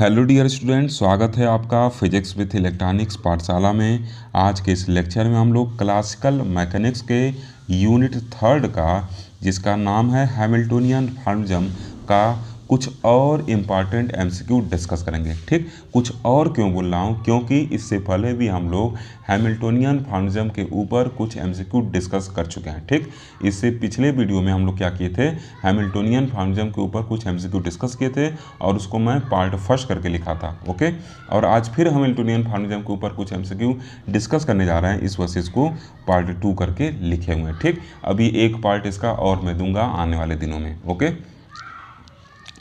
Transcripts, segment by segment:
hello dear student स्वागत है आपका फिजिक्स विथ इलेक्ट्रॉनिक्स पाठशाला में आज के इस लेक्चर में हम लोग क्लासिकल मैकेनिक्स के यूनिट थर्ड का जिसका नाम है हैमिल्टोनियन फार्मजम का कुछ और इम्पॉर्टेंट एम डिस्कस करेंगे ठीक कुछ और क्यों बोल रहा हूँ क्योंकि इससे पहले भी हम लोग हैमिल्टोनियन फाउंडिज्म के ऊपर कुछ एम डिस्कस कर चुके हैं ठीक इससे पिछले वीडियो में हम लोग क्या किए थे हैमिल्टोनियन फाउंडिज्म के ऊपर कुछ एम डिस्कस किए थे और उसको मैं पार्ट फर्स्ट करके लिखा था ओके और आज फिर हैमिल्टोनियन फाउंडिज्म के ऊपर कुछ एम डिस्कस करने जा रहे हैं इस वर्सेज को पार्ट टू करके लिखे हुए हैं ठीक अभी एक पार्ट इसका और मैं दूंगा आने वाले दिनों में ओके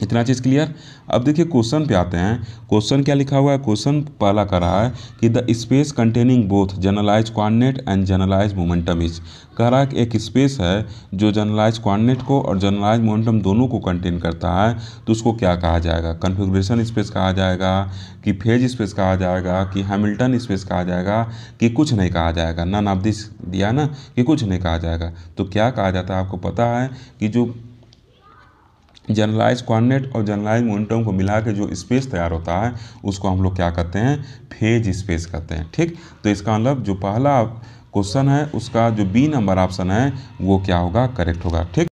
इतना चीज़ क्लियर अब देखिए क्वेश्चन पे आते हैं क्वेश्चन क्या लिखा हुआ है क्वेश्चन पहला कह रहा है कि the space containing both generalize coordinate and generalize momentum is कह रहा है कि एक स्पेस है जो जनरलाइज क्वारनेट को और जनरलाइज मोमेंटम दोनों को कंटेन करता है तो उसको क्या कहा जाएगा कन्फिग्रेशन स्पेस कहा जाएगा कि फेज स्पेस कहा जाएगा कि हैमिल्टन स्पेस कहा जाएगा कि कुछ नहीं कहा जाएगा नन ऑफ दिस दिया ना कि कुछ नहीं कहा जाएगा तो क्या कहा जाता है आपको पता है कि जो जनरलाइज कोऑर्डिनेट और जनरलाइज मोमेंटम को मिला के जो स्पेस तैयार होता है उसको हम लोग क्या कहते हैं फेज स्पेस कहते हैं ठीक तो इसका मतलब जो पहला क्वेश्चन है उसका जो बी नंबर ऑप्शन है वो क्या होगा करेक्ट होगा ठीक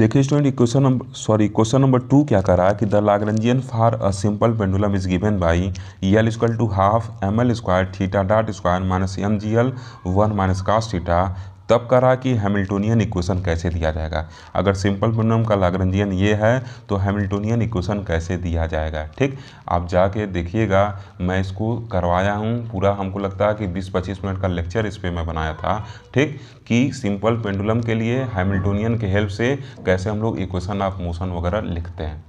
देखिए student question number sorry question number two क्या कर रहा है कि the Lagrangian for a simple pendulum is given by L equal to half M L square theta dot square minus M G L one minus cos theta तब कह रहा कि Hamiltonian equation कैसे दिया जाएगा अगर सिंपल मोनम का लागरंजियन ये है तो हैमिल्टोनियन इक्वेशन कैसे दिया जाएगा ठीक आप जाके देखिएगा मैं इसको करवाया हूँ पूरा हमको लगता है कि बीस पच्चीस मिनट का लेक्चर इस पर मैं बनाया था ठीक कि सिंपल पेंडुलम के लिए हैमिल्टोनियन के हेल्प से कैसे हम लोग इक्वेशन ऑफ मोशन वगैरह लिखते हैं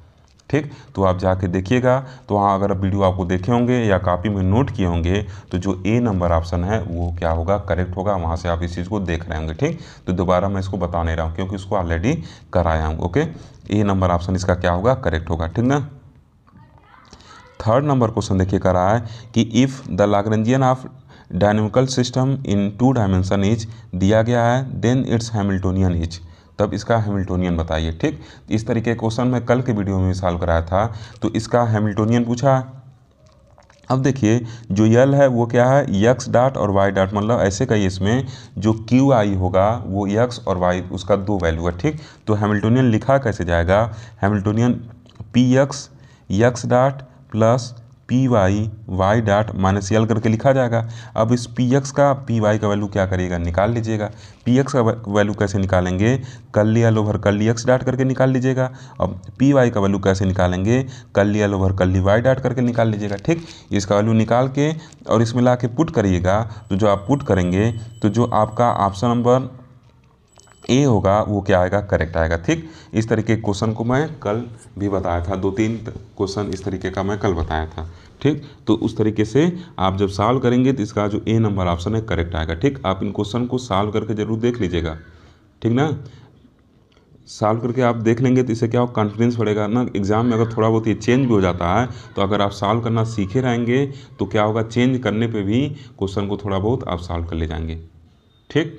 ठीक तो आप जाके देखिएगा तो वहाँ अगर वीडियो आपको देखे होंगे या कापी में नोट किए होंगे तो जो ए नंबर ऑप्शन है वो क्या होगा करेक्ट होगा वहाँ से आप इस चीज़ को देख रहे होंगे ठीक तो दोबारा मैं इसको बता नहीं रहा हूँ क्योंकि इसको ऑलरेडी कराया हूँ ओके ए नंबर ऑप्शन इसका क्या होगा करेक्ट होगा ठीक ना थर्ड नंबर क्वेश्चन देखिए कर रहा है कि if the Lagrangian of dynamical system in two dimension is दिया गया है देन इट्स हैमिल्टोनियन इज तब इसका हैमिल्टोनियन बताइए ठीक इस तरीके क्वेश्चन मैं कल के वीडियो में मिसाल कराया था तो इसका हैमिल्टोनियन पूछा अब देखिए जो यल है वो क्या है यक्स डॉट और वाई डॉट मतलब ऐसे कहिए इसमें जो क्यू आई होगा वो यक्स और वाई उसका दो वैल्यू है ठीक तो हैमिल्टोनियन लिखा कैसे जाएगा Hamiltonian P x x dot plus P y y dot minus L करके लिखा जाएगा अब इस पी एक्स का पी वाई का वैल्यू क्या करिएगा निकाल लीजिएगा पी एक्स का वैल्यू कैसे निकालेंगे कल एल ओवर कल एक्स डॉट करके निकाल लीजिएगा अब पी वाई का वैल्यू कैसे निकालेंगे कल एल ओवर कल वाई डॉट करके निकाल लीजिएगा ठीक इसका वैल्यू निकाल के और इसमें ला के पुट करिएगा तो जो आप पुट करेंगे तो जो आपका ऑप्शन नंबर ए होगा वो क्या आएगा करेक्ट आएगा ठीक इस तरीके के क्वेश्चन को मैं कल भी बताया था दो तीन क्वेश्चन इस तरीके का मैं कल बताया था ठीक तो उस तरीके से आप जब सॉल्व करेंगे तो इसका जो ए नंबर ऑप्शन है करेक्ट आएगा ठीक आप इन क्वेश्चन को सॉल्व करके जरूर देख लीजिएगा ठीक ना सॉल्व करके आप देख लेंगे तो इससे क्या होगा कॉन्फिडेंस बढ़ेगा ना एग्ज़ाम में अगर थोड़ा बहुत ये चेंज भी हो जाता है तो अगर आप सॉल्व करना सीखे रहेंगे तो क्या होगा चेंज करने पे भी क्वेश्चन को थोड़ा बहुत आप सॉल्व कर ले जाएंगे ठीक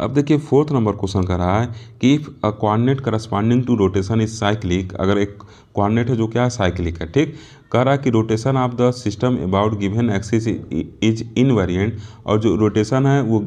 अब देखिए फोर्थ नंबर क्वेश्चन कर रहा है कि if a coordinate corresponding to rotation is cyclic अगर एक क्वारनेट है जो क्या है साइक्लिक है ठीक कह रहा है कि rotation of the system about given axis is variant और जो रोटेशन है वो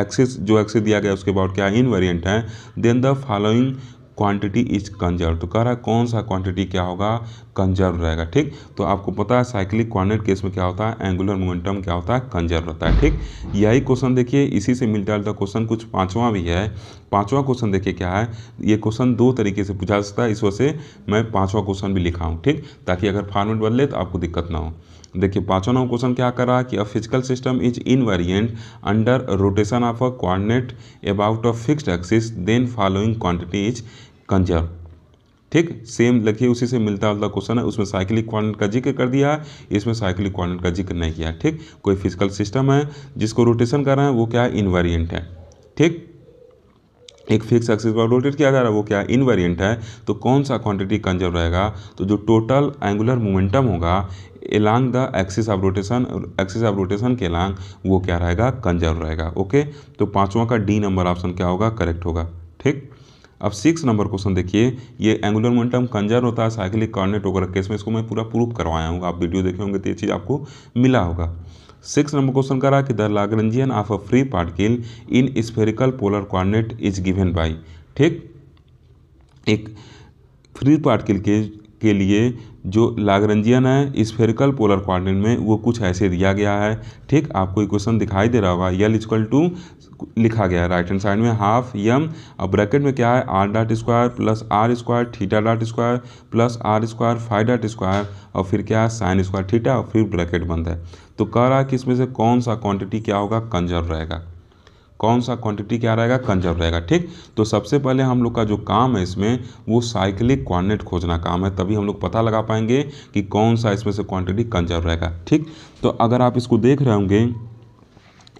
एक्सिस जो एक्सिस दिया गया उसके अबाउट क्या वेरियंट है then the following quantity is conserve तो कह रहा है कौन सा क्वांटिटी क्या होगा कंजर्व रहेगा ठीक तो आपको पता है साइक्लिक क्वारनेट केस में क्या होता है एंगुलर मोमेंटम क्या होता है कंजर्व रहता है ठीक यही क्वेश्चन देखिए इसी से मिलता जुलता क्वेश्चन कुछ पाँचवा भी है पाँचवा क्वेश्चन देखिए क्या है ये क्वेश्चन दो तरीके से पूछा सकता है इस वजह से मैं पाँचवा क्वेश्चन भी लिखा हूँ ठीक ताकि अगर फॉर्मेट बदले तो आपको दिक्कत ना हो देखिए पाँचवा नंबर क्वेश्चन क्या कर रहा है कि a physical system is variant under rotation of a coordinate about a fixed axis then following quantity is conserve ठीक सेम लिखिए उसी से मिलता जुलता क्वेश्चन है उसमें साइकिलिक क्वाड्रेंट का जिक्र कर दिया है इसमें साइकिलिक क्वाड्रेंट का जिक्र नहीं किया ठीक कोई फिजिकल सिस्टम है जिसको रोटेशन कर रहे हैं वो क्या है इनवेरियंट है ठीक एक फिक्स एक्सिस पर रोटेट किया जा रहा है वो क्या इनवेरियंट है तो कौन सा क्वांटिटी कंजर्व रहेगा तो जो टोटल एंगुलर मोमेंटम होगा along the axis of rotation axis of rotation के एलॉन्ग वो क्या रहेगा कंजर्व रहेगा ओके तो पांचवा का डी नंबर ऑप्शन क्या होगा करेक्ट होगा ठीक अब सिक्स नंबर क्वेश्चन देखिए ये एंगुलर मोमेंटम कंजर्व होता है साइक्लिक कॉर्डिनेट होकर केस में इसको मैं पूरा प्रूफ करवाया हूँ आप वीडियो देखे होंगे तो ये चीज़ आपको मिला होगा सिक्स नंबर क्वेश्चन कर रहा कि the Lagrangian of a free particle in spherical polar coordinate is given by ठीक एक फ्री पार्टिकल के के लिए जो लागरंजियन है स्फेरिकल पोलर क्वारिनेट में वो कुछ ऐसे दिया गया है ठीक आपको इक्वेशन दिखाई दे रहा होगा यल इजक्ल टू लिखा गया है राइट हैंड साइड में हाफ यम और ब्रैकेट में क्या है R dot square plus R square theta dot square plus R square five dot square और फिर क्या है साइन स्क्वायर थीटा और फिर ब्रैकेट बंद है तो कह रहा है कि इसमें से कौन सा क्वांटिटी क्या होगा कंजर्व रहेगा कौन सा क्वांटिटी क्या रहेगा कंजर्व रहेगा ठीक तो सबसे पहले हम लोग का जो काम है इसमें वो साइक्लिक क्वानिट खोजना काम है तभी हम लोग पता लगा पाएंगे कि कौन सा इसमें से क्वांटिटी कंजर्व रहेगा ठीक तो अगर आप इसको देख रहे होंगे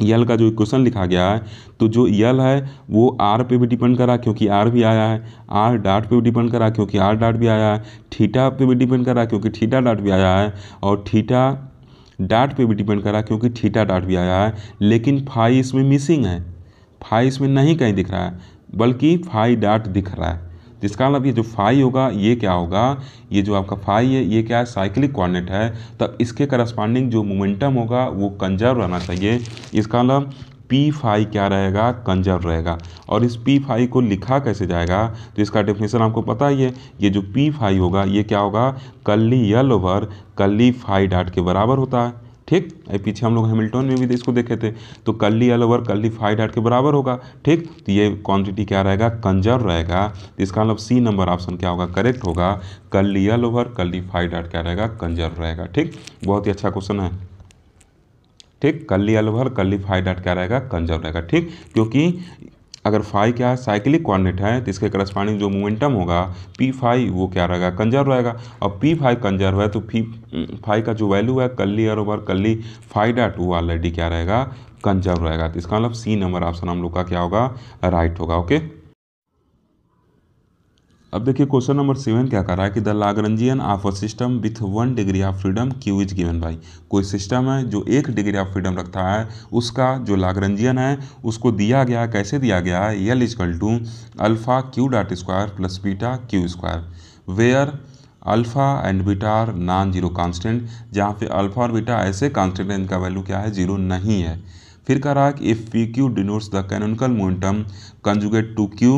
यल का जो इक्वेशन लिखा गया है तो जो यल है वो आर पे भी डिपेंड करा क्योंकि आर भी आया है आर डाट पे भी डिपेंड करा क्योंकि आर डाट भी आया है थीटा पे भी डिपेंड करा क्योंकि थीटा डाट भी आया है और थीटा डाट पे भी डिपेंड करा क्योंकि थीटा डाट भी आया है लेकिन फाई इसमें मिसिंग है फाई इसमें नहीं कहीं दिख रहा है बल्कि फाई डाट दिख रहा है जिसका मतलब ये जो फाई होगा ये क्या होगा ये जो आपका फाई है ये क्या है साइक्लिक कोऑर्डिनेट है तब तो इसके करस्पॉन्डिंग जो मोमेंटम होगा वो कंजर्व रहना चाहिए इसका मतलब पी फाई क्या रहेगा कंजर्व रहेगा और इस पी फाई को लिखा कैसे जाएगा तो इसका डेफिनेशन आपको पता ही है ये जो पी फाई होगा ये क्या होगा curly L over curly phi dot के बराबर होता है ठीक पीछे हम लोग हेमिल्टन में भी इसको देखे थे तो curly L over curly five dot के बराबर होगा ठीक तो ये क्वांटिटी क्या रहेगा कंजर्व रहेगा तो इसका मतलब सी नंबर ऑप्शन क्या होगा करेक्ट होगा curly L over curly five dot क्या रहेगा कंजर्व रहेगा ठीक बहुत ही अच्छा क्वेश्चन है ठीक कल्ली अलवहल कल्ली फाइव डॉट क्या रहेगा कंजर्व रहेगा ठीक क्योंकि अगर फाइव क्या है साइक्लिक कोऑर्डिनेट है तो इसके करस्पॉन्डिंग जो मोमेंटम होगा पी फाइव वो क्या रहेगा कंजर्व रहेगा और पी फाइव कंजर्व है तो पी फाइव का जो वैल्यू है कल्ली और कल्ली फाइव डॉट वो ऑलरेडी क्या रहेगा कंजर्व रहेगा तो इसका मतलब सी नंबर ऑप्शन हम लोग का क्या होगा राइट होगा ओके अब देखिए क्वेश्चन नंबर सेवन क्या कर रहा है कि the Lagrangian of a system with one degree of freedom Q is given by कोई सिस्टम है जो एक डिग्री ऑफ फ्रीडम रखता है उसका जो लागरंजियन है उसको दिया गया कैसे दिया गया है L equal to alpha Q dot square plus beta Q square where alpha and beta are non zero constant जहाँ पे अल्फ़ा और बीटा ऐसे कांस्टेंट है इनका वैल्यू क्या है जीरो नहीं है फिर कह रहा है कि if P Q denotes the canonical momentum conjugate to Q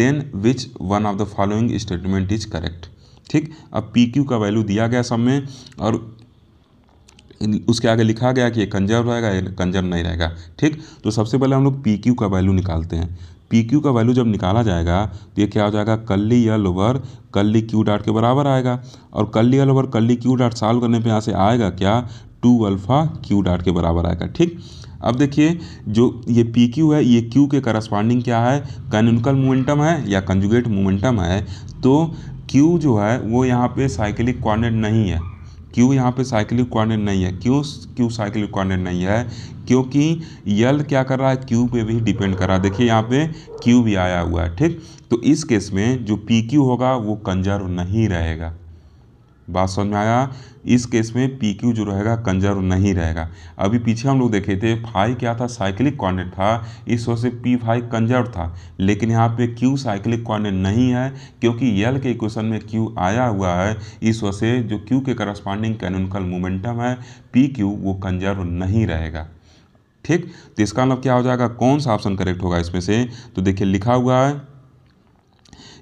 then which one of the following statement is correct ठीक अब पी क्यू का वैल्यू दिया गया सब में और उसके आगे लिखा गया कि ये कंजर्व रहेगा ये कंजर्व नहीं रहेगा ठीक तो सबसे पहले हम लोग पी क्यू का वैल्यू निकालते हैं पी क्यू का वैल्यू जब निकाला जाएगा तो ये क्या हो जाएगा कल्ली या ओवर कल्ली क्यू डॉट के बराबर आएगा और कल्ली या ओवर कल्ली क्यू डॉट सॉल्व करने पे यहाँ से आएगा क्या टू अल्फ़ा क्यू डॉट के बराबर आएगा ठीक अब देखिए जो ये पी क्यू है ये क्यू के करस्पॉन्डिंग क्या है कैनिकल मोमेंटम है या कंजुगेट मोमेंटम है तो क्यू जो है वो यहाँ पे साइकिलिक कोऑर्डिनेट नहीं है क्यू यहाँ पे साइकिलिक कोऑर्डिनेट नहीं है क्यों क्यू साइकिलिक कोऑर्डिनेट नहीं है क्योंकि यल क्या कर रहा है क्यू पे भी डिपेंड कर रहा है देखिए यहाँ पे क्यू भी आया हुआ है ठीक तो इस केस में जो पी क्यू होगा वो कंजर्व नहीं रहेगा बात समझ में आया इस केस में पी क्यू जो रहेगा कंजर्व नहीं रहेगा अभी पीछे हम लोग देखे थे फाई क्या था साइक्लिक कॉर्डिनेट था इस वजह से पी फाई कंजर्व था लेकिन यहाँ पे क्यू साइक्लिक कॉर्डिनेट नहीं है क्योंकि यल के इक्वेशन में क्यू आया हुआ है इस वजह से जो क्यू के करस्पॉन्डिंग कैनोनिकल मोमेंटम है पी क्यू वो कंजर्व नहीं रहेगा ठीक तो इसका मतलब क्या हो जाएगा कौन सा ऑप्शन करेक्ट होगा इसमें से तो देखिए लिखा हुआ है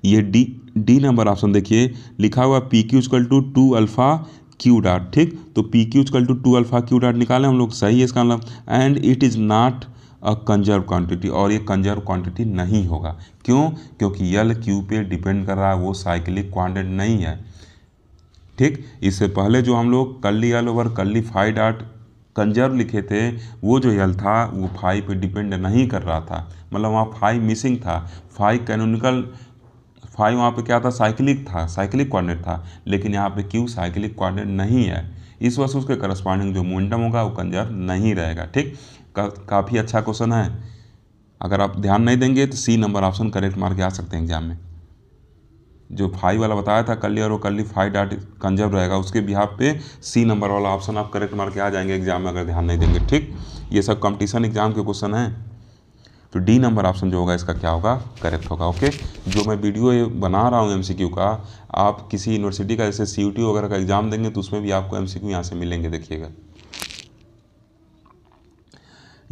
ये डी डी नंबर ऑप्शन देखिए लिखा हुआ P Q equal to two alpha Q dot ठीक तो P Q equal to two alpha Q dot निकालें हम लोग सही है इसका मतलब and it is not a conserve quantity और ये कंजर्व क्वांटिटी नहीं होगा क्यों क्योंकि यल क्यू पे डिपेंड कर रहा है वो साइक्लिक क्वांटिटी नहीं है ठीक इससे पहले जो हम लोग curly L over curly five dot conserve लिखे थे वो जो यल था वो फाइव पे डिपेंड नहीं कर रहा था मतलब वहाँ फाइव मिसिंग था फाइव कैनोनिकल फाइव वहाँ पे क्या था साइक्लिक था साइक्लिक क्वारनेट था लेकिन यहाँ पे क्यू साइक्लिक कॉर्डिनेट नहीं है इस वजह से उसके करस्पॉन्डिंग जो मोमेंटम होगा वो कंजर्व नहीं रहेगा ठीक का, काफ़ी अच्छा क्वेश्चन है अगर आप ध्यान नहीं देंगे तो सी नंबर ऑप्शन करेक्ट मार के आ सकते हैं एग्जाम में जो फाइव वाला बताया था कल और वो कल फाइव डाट कंजर्व रहेगा उसके बिहाफ पे सी नंबर वाला ऑप्शन आप करेक्ट मार के आ जाएंगे एग्जाम में अगर ध्यान नहीं देंगे ठीक ये सब कंपटीशन एग्जाम के क्वेश्चन हैं तो डी नंबर ऑप्शन जो होगा इसका क्या होगा करेक्ट होगा ओके जो मैं वीडियो बना रहा हूँ एमसीक्यू का आप किसी यूनिवर्सिटी का जैसे सी वगैरह का एग्ज़ाम देंगे तो उसमें भी आपको एम सी यहाँ से मिलेंगे देखिएगा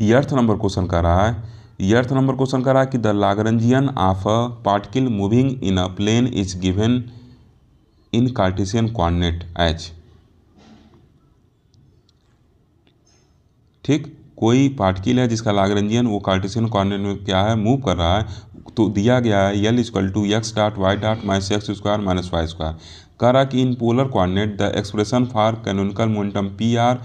यर्थ नंबर क्वेश्चन कर रहा है यर्थ नंबर क्वेश्चन कर रहा है कि the Lagrangian of a particle moving in a plane is given in Cartesian coordinate H ठीक कोई पार्टिकल है जिसका लागरंजियन वो कार्टेशियन कॉर्नर में क्या है मूव कर रहा है तो दिया गया है L equal to x dot y dot minus x square minus y square कह रहा कि in polar coordinate the expression for canonical momentum P R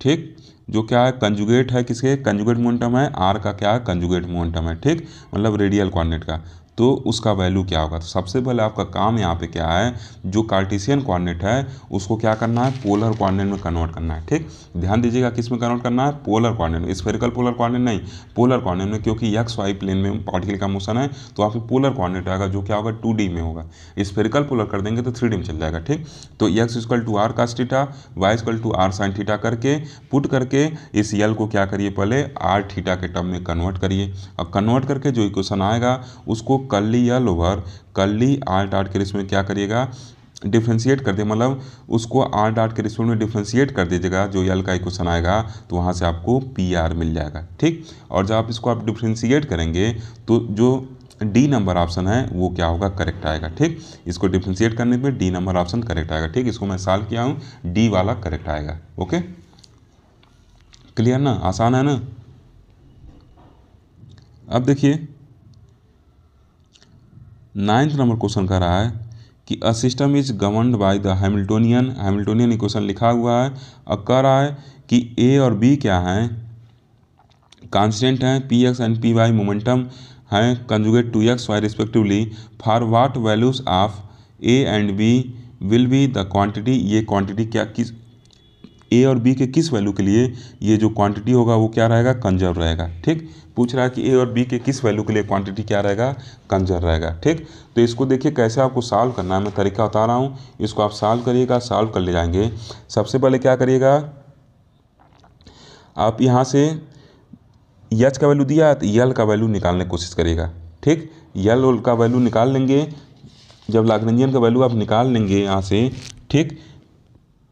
ठीक जो क्या है कंजुगेट है किसके कंजुगेट मोमेंटम है आर का क्या है कंजुगेट मोमेंटम है ठीक मतलब रेडियल कॉर्डिनेट का तो उसका वैल्यू क्या होगा तो सबसे पहले आपका काम यहाँ पे क्या है जो कार्टिसियन क्वारनेट है उसको क्या करना है पोलर क्वारनेट में कन्वर्ट करना है ठीक ध्यान दीजिएगा किस में कन्वर्ट करना है पोलर कोऑर्डिनेट में स्फेरिकल पोलर क्वारनेट नहीं पोलर क्वारनेट में क्योंकि यक्स वाई प्लेन में पार्टिकल का मोशन है तो आप पोलर क्वारनेट आएगा जो क्या होगा टू में होगा स्फेरिकल पोलर कर देंगे तो थ्री में चल जाएगा ठीक तो x equal to R cos theta y equal to R sine theta करके पुट करके इस यल को क्या करिए पहले आर थीटा के टर्म में कन्वर्ट करिए अब कन्वर्ट करके जो इक्वेशन आएगा उसको कर्ली या लोअर कर्ली आर्ट आर्ट के रिश्व में क्या करिएगा डिफ्रेंशिएट कर दे मतलब उसको आर डॉट के रिस्पेक्ट में डिफ्रेंशिएट कर दीजिएगा जो यल का इक्वेशन आएगा तो वहाँ से आपको पी आर मिल जाएगा ठीक और जब आप इसको आप डिफ्रेंशिएट करेंगे तो जो डी नंबर ऑप्शन है वो क्या होगा करेक्ट आएगा ठीक इसको डिफ्रेंशिएट करने पे डी नंबर ऑप्शन करेक्ट आएगा ठीक इसको मैं साल किया हूँ डी वाला करेक्ट आएगा ओके क्लियर ना आसान है ना अब देखिए नाइन्थ नंबर क्वेश्चन कह रहा है कि a system is governed by the Hamiltonian Hamiltonian equation लिखा हुआ है और कह रहा है कि ए और बी क्या हैं कांस्टेंट हैं p x and p y momentum हैं conjugate to x y respectively for what values of a and b will be the quantity ये क्वांटिटी क्या किस ए और बी के किस वैल्यू के लिए ये जो क्वांटिटी होगा वो क्या रहेगा कंजर्व रहेगा ठीक पूछ रहा है कि ए और बी के किस वैल्यू के लिए क्वांटिटी क्या रहेगा कंजर रहेगा ठीक तो इसको देखिए कैसे आपको सॉल्व करना है मैं तरीका बता रहा हूँ इसको आप सॉल्व करिएगा सॉल्व कर ले जाएंगे सबसे पहले क्या करिएगा आप यहाँ से यच का वैल्यू दिया तो यल का वैल्यू निकालने की कोशिश करिएगा ठीक यल का वैल्यू निकाल लेंगे जब लाग्रंजियन का वैल्यू आप निकाल लेंगे यहाँ से ठीक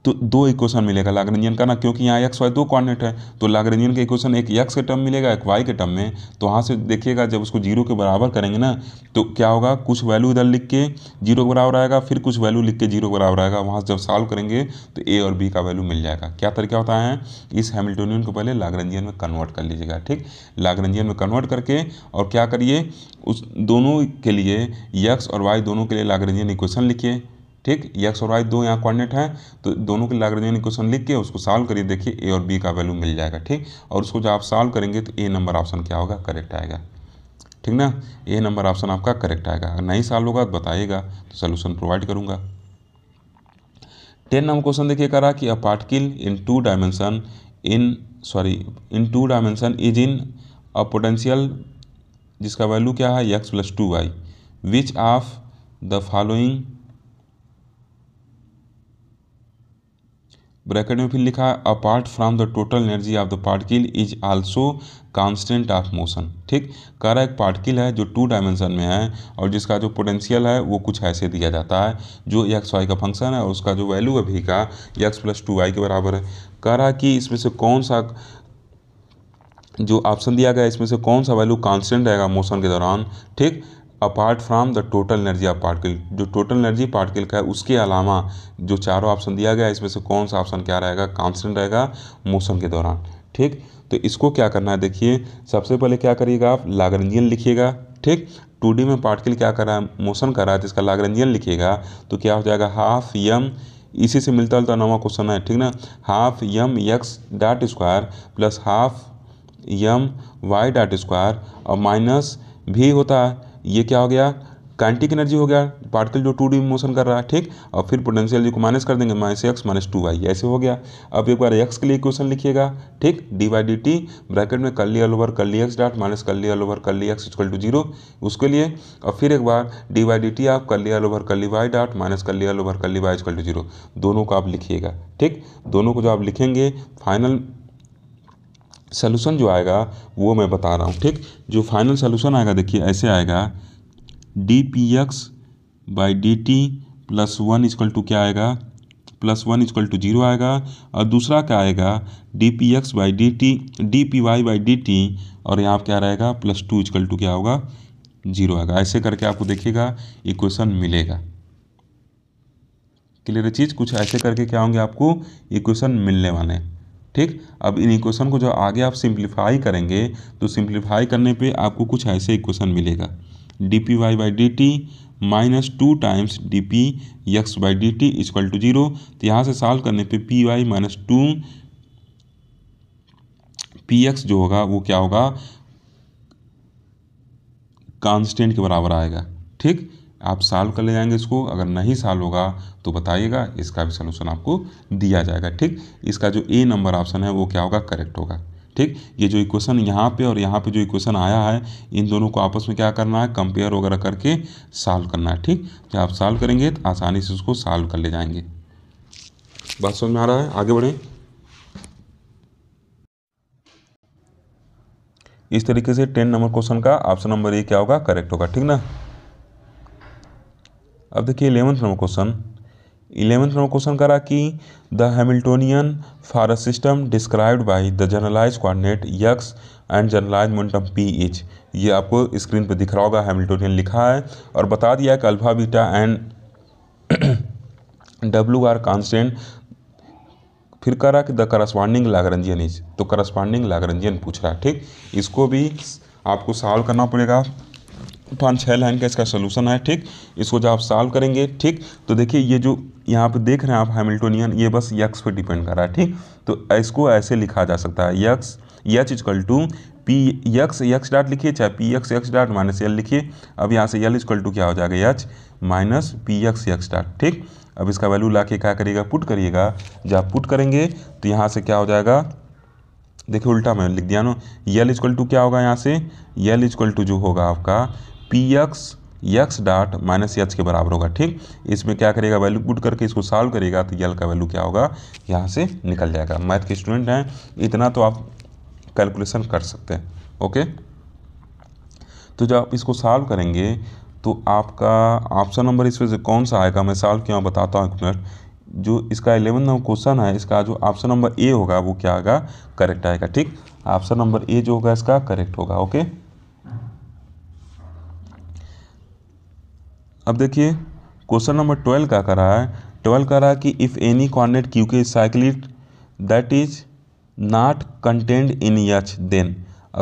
तो दो इक्वेशन मिलेगा लागरेंजियन का ना क्योंकि यहाँ एक्स वाई दो कॉर्डिनेट है तो लागरेंजियन का इक्वेशन एक एक्स के टर्म मिलेगा एक वाई के टर्म में तो वहाँ से देखिएगा जब उसको जीरो के बराबर करेंगे ना तो क्या होगा कुछ वैल्यू इधर लिख के जीरो के बराबर आएगा फिर कुछ वैल्यू लिख के जीरो के बराबर आएगा वहाँ जब सॉल्व करेंगे तो ए और बी का वैल्यू मिल जाएगा क्या तरीका होता है इस हेमिल्टोनियन को पहले लागरेंजियन में कन्वर्ट कर लीजिएगा ठीक लागरेंजियन में कन्वर्ट करके और क्या करिए उस दोनों के लिए यक्स और वाई दोनों के लिए लागरेंजियन इक्वेशन लिखिए ठीक एक्स और वाई दो यहाँ कोऑर्डिनेट है तो दोनों के लाग्रेंजियन इक्वेशन लिख के उसको सॉल्व करिए देखिए ए और बी का वैल्यू मिल जाएगा ठीक और उसको जब आप सॉल्व करेंगे तो ए नंबर ऑप्शन क्या होगा करेक्ट आएगा ठीक ना ए नंबर ऑप्शन आपका करेक्ट आएगा अगर नहीं सॉल्व होगा तो बताइएगा तो सोल्यूशन प्रोवाइड करूँगा टेन नंबर क्वेश्चन देखिए करा कि a particle in two dimension in sorry in two dimension is in a potential जिसका वैल्यू क्या है x plus two y which of the following bracket में फिर लिखा है apart from the total energy of the particle is also constant of motion ठीक कह रहा एक पार्टिकल है जो टू डायमेंशन में है और जिसका जो पोटेंशियल है वो कुछ ऐसे दिया जाता है जो एक्स वाई का फंक्शन है और उसका जो वैल्यू है भी का एक्स प्लस टू वाई के बराबर है कह रहा कि इसमें से कौन सा जो ऑप्शन दिया गया है इसमें से कौन सा वैल्यू कांस्टेंट रहेगा मोशन के दौरान ठीक apart from the total energy of particle जो टोटल एनर्जी पार्टिकल का है उसके अलावा जो चारों ऑप्शन दिया गया है इसमें से कौन सा ऑप्शन क्या रहेगा कांस्टेंट रहेगा मोशन के दौरान ठीक तो इसको क्या करना है देखिए सबसे पहले क्या करिएगा आप लागरंजियन लिखिएगा ठीक टू डी में पार्टिकल क्या कर रहा है मोशन कर रहा है जिसका तो लागरंजियन लिखिएगा तो क्या हो जाएगा हाफ यम इसी से मिलता जुलता नवा क्वेश्चन है ठीक ना half m x dot square plus half m y dot square और माइनस भी होता है ये क्या हो गया कांटिक एनर्जी हो गया पार्टिकल जो टू डी मोशन कर रहा है ठीक और फिर पोटेंशियल जी को माइनस कर देंगे minus x minus two y ऐसे हो गया अब एक बार एक्स के लिए इक्वेशन लिखिएगा ठीक d y d t bracket में कल ऑल ओवर कल एक्स डॉट माइनस कल ऑल ओवर कल एक्स इक्वल टू जीरो उसके लिए और फिर एक बार डी वाई डी टी आप कल ऑल ओवर कल वाई डॉट माइनस कल ऑल ओवर कल वाई इक्वल टू जीरो दोनों को आप लिखिएगा ठीक दोनों को जो आप लिखेंगे फाइनल सोल्यूशन जो आएगा वो मैं बता रहा हूँ ठीक जो फाइनल सोल्यूशन आएगा देखिए ऐसे आएगा d p x by d t plus one is equal to क्या आएगा plus one is equal to zero आएगा और दूसरा क्या आएगा d p x by d t d p y by d t और यहाँ क्या रहेगा प्लस टू इजकल टू क्या होगा जीरो आएगा ऐसे करके आपको देखिएगा इक्वेशन मिलेगा क्लियर चीज़ कुछ ऐसे करके क्या होंगे आपको इक्वेशन मिलने वाले हैं ठीक अब इन इक्वेशन को जो आगे आप सिंप्लीफाई करेंगे तो सिंप्लीफाई करने पे आपको कुछ ऐसे इक्वेशन मिलेगा d p y by d t minus two times d p x by d t is equal to zero तो यहाँ से सॉल्व करने पे p y minus two p x जो होगा वो क्या होगा कांस्टेंट के बराबर आएगा ठीक आप साल कर ले जाएंगे इसको अगर नहीं साल होगा तो बताइएगा इसका भी सलूशन आपको दिया जाएगा ठीक इसका जो ए नंबर ऑप्शन है वो क्या होगा करेक्ट होगा ठीक ये जो इक्वेशन यहाँ पे और यहाँ पे जो इक्वेशन आया है इन दोनों को आपस में क्या करना है कंपेयर वगैरह करके सॉल्व करना है ठीक जब आप सॉल्व करेंगे तो आसानी से उसको सॉल्व कर ले जाएंगे बात समझ में आ रहा है आगे बढ़ें इस तरीके से टेन नंबर क्वेश्चन का ऑप्शन नंबर ए क्या होगा करेक्ट होगा ठीक ना अब देखिए eleventh number question eleventh number question करा कि the Hamiltonian for system described by the generalize coordinate x and generalize momentum p h ये आपको स्क्रीन पर दिख रहा होगा हेमिल्टोनियन लिखा है और बता दिया है कि अल्फा बीटा एंड डब्ल्यू आर कॉन्स्टेंट फिर करा कि द करस्पॉन्डिंग लागरंजियन इज तो करस्पॉन्डिंग लागरंजियन पूछ रहा है ठीक इसको भी आपको सॉल्व करना पड़ेगा पाँच छः लाइन का इसका सोल्यूशन है ठीक इसको जब आप सॉल्व करेंगे ठीक तो देखिए ये जो यहाँ पे देख रहे हैं आप हैमिल्टोनियन ये बस यक्स पे डिपेंड कर रहा है ठीक तो इसको ऐसे लिखा जा सकता है x h is equal to p x x dot लिखिए चाहे p x x dot minus l लिखिए अब यहाँ से एल इजकल टू क्या हो जाएगा h minus p x x dot ठीक अब इसका वैल्यू ला के क्या करिएगा पुट करिएगा जब आप पुट करेंगे तो यहाँ से क्या हो जाएगा देखिए उल्टा मैं लिख दिया नो यल इजक्वल टू क्या होगा यहाँ से यल इजक्ल टू जो होगा आपका p x x dot minus h के बराबर होगा ठीक इसमें क्या करेगा वैल्यू पुट करके इसको सॉल्व करेगा तो यल का वैल्यू क्या होगा यहाँ से निकल जाएगा मैथ के स्टूडेंट हैं इतना तो आप कैलकुलेशन कर सकते हैं ओके तो जब आप इसको सॉल्व करेंगे तो आपका ऑप्शन नंबर इसमें से कौन सा आएगा मैं सॉल्व क्यों बताता हूँ एक मिनट जो इसका एलेवन नंबर क्वेश्चन है इसका जो ऑप्शन नंबर ए होगा वो क्या आएगा करेक्ट आएगा ठीक ऑप्शन नंबर ए जो होगा इसका करेक्ट होगा ओके अब देखिए क्वेश्चन नंबर ट्वेल्व का रहा है ट्वेल्व कह रहा है कि if any coordinate q k cyclic that is not contained in h then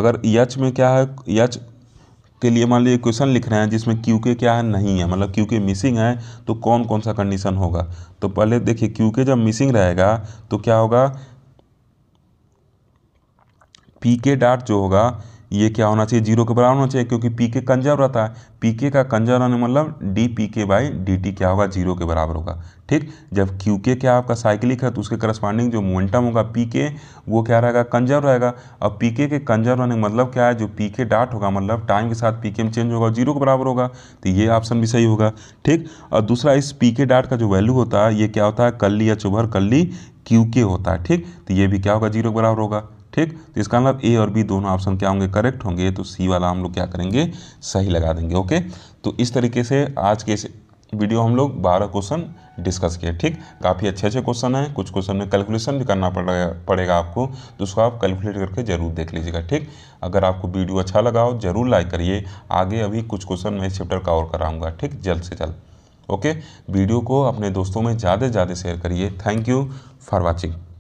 अगर यच में क्या है यच के लिए मान लीजिए क्वेश्चन लिख रहे हैं जिसमें क्यू के क्या है नहीं है मतलब क्यू के मिसिंग है तो कौन कौन सा कंडीशन होगा तो पहले देखिए क्यू के जब मिसिंग रहेगा तो क्या होगा पी के डाट जो होगा ये क्या होना चाहिए जीरो के बराबर होना चाहिए क्योंकि पी के कंजर्व रहता है पी के का कंजर्व होने मतलब d p k by d t क्या होगा जीरो के बराबर होगा ठीक जब क्यू के क्या आपका साइकिलिक है तो उसके करस्पॉन्डिंग जो मोमेंटम होगा पी के वो क्या रहेगा कंजर्व रहेगा अब पी के के कंजर्व रहने मतलब क्या है जो पी के डाट होगा मतलब टाइम के साथ पी के में चेंज होगा जीरो के बराबर होगा तो ये ऑप्शन भी सही होगा ठीक और दूसरा इस पी के डाट का जो वैल्यू होता है ये क्या होता है कल्ली या चुभर कल्ली क्यू के होता है ठीक तो ये भी क्या होगा जीरो के बराबर होगा ठीक तो इसका मतलब ए और बी दोनों ऑप्शन क्या होंगे करेक्ट होंगे तो सी वाला हम लोग क्या करेंगे सही लगा देंगे ओके तो इस तरीके से आज के वीडियो हम लोग बारह क्वेश्चन डिस्कस किए ठीक काफ़ी अच्छे अच्छे क्वेश्चन हैं कुछ क्वेश्चन में कैलकुलेशन भी करना पड़ेगा पड़ेगा आपको तो उसको आप कैलकुलेट करके ज़रूर देख लीजिएगा ठीक अगर आपको वीडियो अच्छा लगा हो जरूर लाइक करिए आगे अभी कुछ क्वेश्चन मैं इस चैप्टर का और कराऊंगा ठीक जल्द से जल्द ओके वीडियो को अपने दोस्तों में ज़्यादा से ज़्यादा शेयर करिए थैंक यू फॉर वॉचिंग